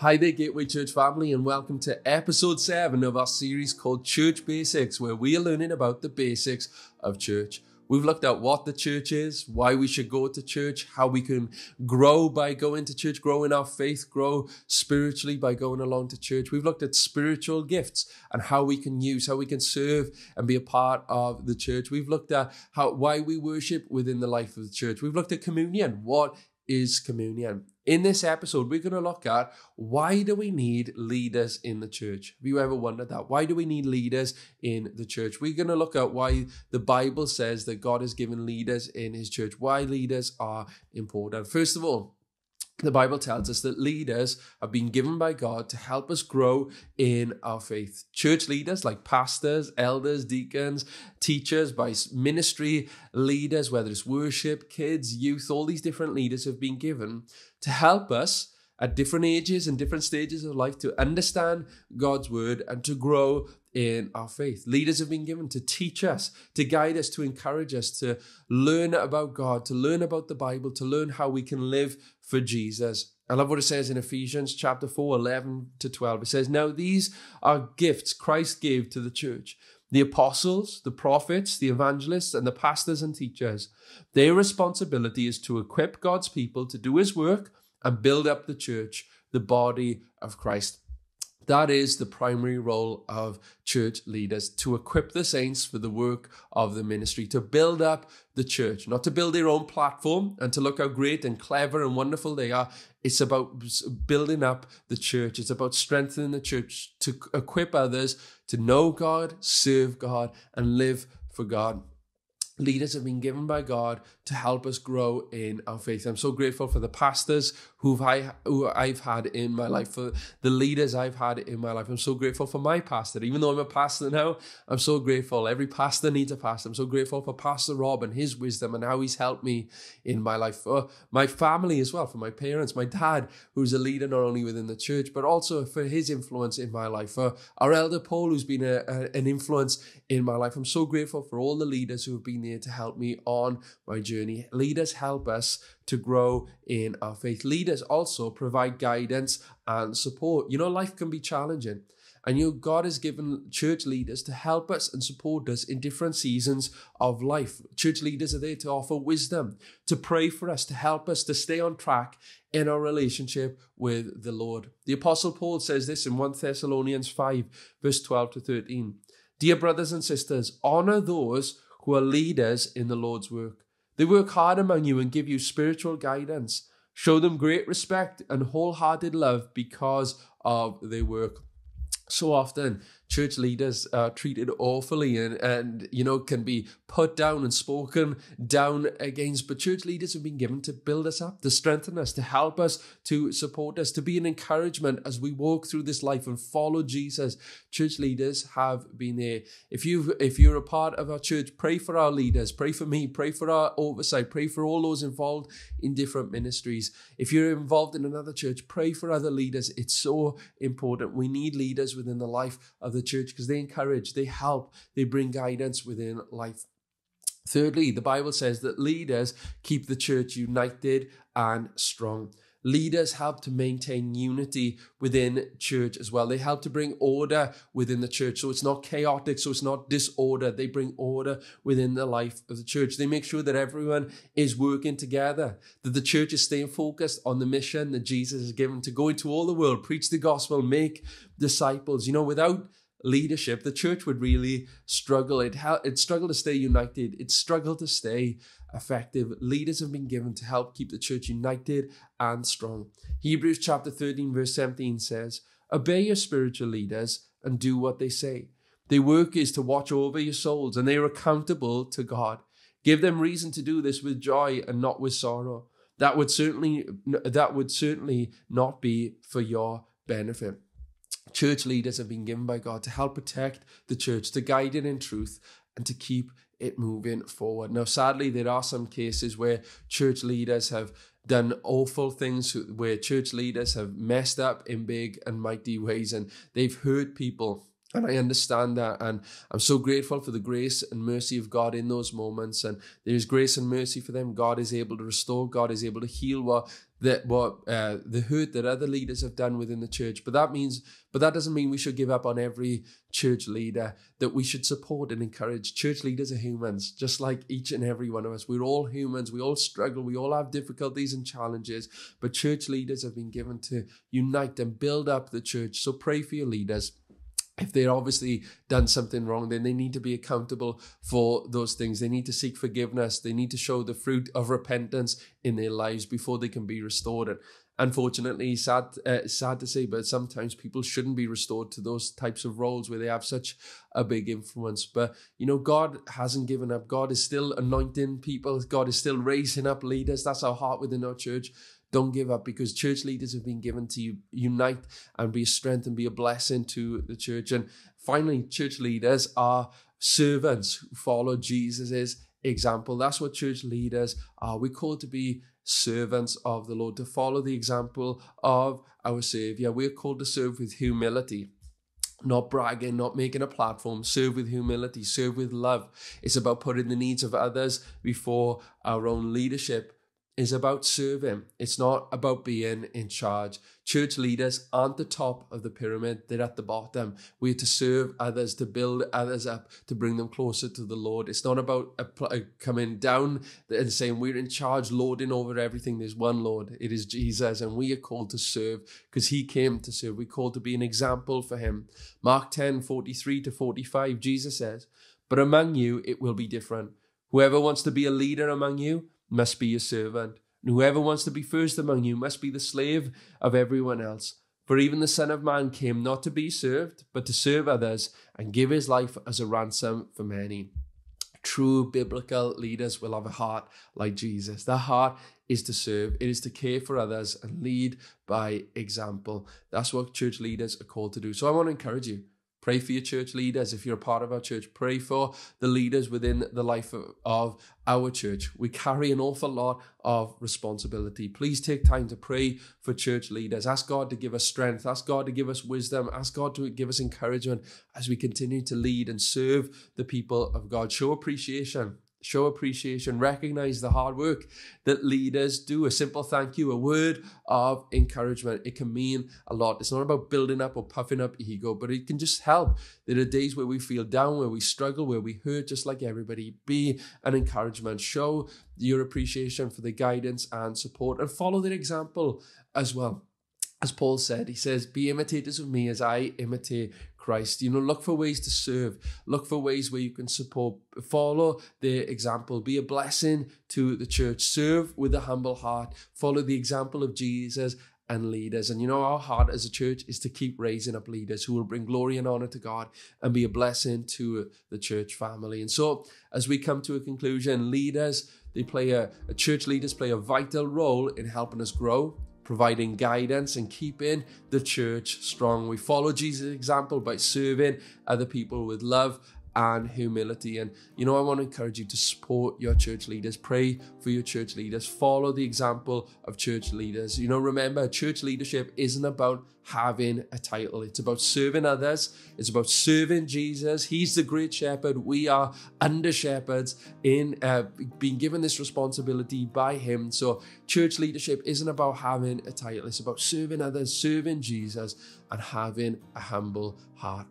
Hi there, Gateway Church family, and welcome to episode 7 of our series called Church Basics, where we are learning about the basics of church. We've looked at what the church is, why we should go to church, how we can grow by going to church, grow in our faith, grow spiritually by going along to church. We've looked at spiritual gifts and how we can use, how we can serve and be a part of the church. We've looked at how why we worship within the life of the church. We've looked at communion, what is communion. In this episode, we're going to look at why do we need leaders in the church? Have you ever wondered that? Why do we need leaders in the church? We're going to look at why the Bible says that God has given leaders in his church, why leaders are important. First of all, the Bible tells us that leaders have been given by God to help us grow in our faith. Church leaders like pastors, elders, deacons, teachers, by ministry leaders, whether it's worship, kids, youth, all these different leaders have been given to help us at different ages and different stages of life to understand God's word and to grow in our faith. Leaders have been given to teach us, to guide us, to encourage us to learn about God, to learn about the Bible, to learn how we can live for Jesus. I love what it says in Ephesians chapter 4, 11 to 12. It says, Now these are gifts Christ gave to the church the apostles, the prophets, the evangelists, and the pastors and teachers. Their responsibility is to equip God's people to do his work and build up the church, the body of Christ. That is the primary role of church leaders to equip the saints for the work of the ministry, to build up the church, not to build their own platform and to look how great and clever and wonderful they are. It's about building up the church, it's about strengthening the church to equip others to know God, serve God, and live for God leaders have been given by God to help us grow in our faith. I'm so grateful for the pastors who've I, who I've had in my life, for the leaders I've had in my life. I'm so grateful for my pastor. Even though I'm a pastor now, I'm so grateful. Every pastor needs a pastor. I'm so grateful for Pastor Rob and his wisdom and how he's helped me in my life. For my family as well, for my parents, my dad, who's a leader not only within the church, but also for his influence in my life. For our elder Paul, who's been a, a, an influence in my life. I'm so grateful for all the leaders who have been to help me on my journey. Leaders help us to grow in our faith. Leaders also provide guidance and support. You know, life can be challenging. And you know, God has given church leaders to help us and support us in different seasons of life. Church leaders are there to offer wisdom, to pray for us, to help us to stay on track in our relationship with the Lord. The Apostle Paul says this in 1 Thessalonians 5, verse 12 to 13. Dear brothers and sisters, honor those who are leaders in the Lord's work. They work hard among you and give you spiritual guidance. Show them great respect and wholehearted love because of their work. So often, church leaders are uh, treated awfully and, and, you know, can be put down and spoken down against. But church leaders have been given to build us up, to strengthen us, to help us, to support us, to be an encouragement as we walk through this life and follow Jesus. Church leaders have been there. If you if you're a part of our church, pray for our leaders, pray for me, pray for our oversight, pray for all those involved in different ministries. If you're involved in another church, pray for other leaders. It's so important. We need leaders within the life of the the church because they encourage, they help, they bring guidance within life. Thirdly, the Bible says that leaders keep the church united and strong. Leaders help to maintain unity within church as well. They help to bring order within the church. So it's not chaotic, so it's not disorder. They bring order within the life of the church. They make sure that everyone is working together, that the church is staying focused on the mission that Jesus has given to go into all the world, preach the gospel, make disciples. You know, without leadership, the church would really struggle. It, ha- it struggled to stay united. It struggled to stay effective. Leaders have been given to help keep the church united and strong. Hebrews chapter 13, verse 17 says, Obey your spiritual leaders and do what they say. Their work is to watch over your souls, and they are accountable to God. Give them reason to do this with joy and not with sorrow. That would certainly that would certainly not be for your benefit church leaders have been given by God to help protect the church, to guide it in truth, and to keep it moving forward. Now, sadly, there are some cases where church leaders have done awful things, where church leaders have messed up in big and mighty ways, and they've hurt people and I understand that. And I'm so grateful for the grace and mercy of God in those moments. And there is grace and mercy for them. God is able to restore. God is able to heal what that what uh, the hurt that other leaders have done within the church. But that means, but that doesn't mean we should give up on every church leader. That we should support and encourage. Church leaders are humans, just like each and every one of us. We're all humans. We all struggle. We all have difficulties and challenges. But church leaders have been given to unite and build up the church. So pray for your leaders if they're obviously done something wrong, then they need to be accountable for those things. They need to seek forgiveness. They need to show the fruit of repentance in their lives before they can be restored. And unfortunately, sad, uh, sad to say, but sometimes people shouldn't be restored to those types of roles where they have such a big influence. But you know, God hasn't given up. God is still anointing people. God is still raising up leaders. That's our heart within our church. Don't give up because church leaders have been given to you. Unite and be a strength and be a blessing to the church. And finally, church leaders are servants who follow Jesus's example. That's what church leaders are. We're called to be servants of the Lord, to follow the example of our Savior. We're called to serve with humility not bragging, not making a platform, serve with humility, serve with love. It's about putting the needs of others before our own leadership is about serving. It's not about being in charge. Church leaders aren't the top of the pyramid, they're at the bottom. We're to serve others, to build others up, to bring them closer to the Lord. It's not about coming down and saying we're in charge, lording over everything. There's one Lord, it is Jesus, and we are called to serve because He came to serve. We're called to be an example for Him. Mark 10 43 to 45, Jesus says, But among you, it will be different. Whoever wants to be a leader among you, must be a servant. And whoever wants to be first among you must be the slave of everyone else. For even the Son of Man came not to be served, but to serve others and give his life as a ransom for many. True biblical leaders will have a heart like Jesus. Their heart is to serve, it is to care for others and lead by example. That's what church leaders are called to do. So I want to encourage you Pray for your church leaders. If you're a part of our church, pray for the leaders within the life of, of our church. We carry an awful lot of responsibility. Please take time to pray for church leaders. Ask God to give us strength. Ask God to give us wisdom. Ask God to give us encouragement as we continue to lead and serve the people of God. Show appreciation show appreciation, recognize the hard work that leaders do. A simple thank you, a word of encouragement. It can mean a lot. It's not about building up or puffing up ego, but it can just help. There are days where we feel down, where we struggle, where we hurt, just like everybody. Be an encouragement. Show your appreciation for the guidance and support and follow their example as well as Paul said, he says, Be imitators of me as I imitate Christ. You know, look for ways to serve, look for ways where you can support, follow the example, be a blessing to the church, serve with a humble heart, follow the example of Jesus and leaders. And you know, our heart as a church is to keep raising up leaders who will bring glory and honor to God and be a blessing to the church family. And so, as we come to a conclusion, leaders, they play a, church leaders play a vital role in helping us grow providing guidance and keeping the church strong. We follow Jesus' example by serving other people with love and humility. And you know, I want to encourage you to support your church leaders, pray for your church leaders, follow the example of church leaders. You know, remember, church leadership isn't about having a title, it's about serving others, it's about serving Jesus. He's the great shepherd. We are under shepherds in uh, being given this responsibility by Him. So, church leadership isn't about having a title, it's about serving others, serving Jesus, and having a humble heart.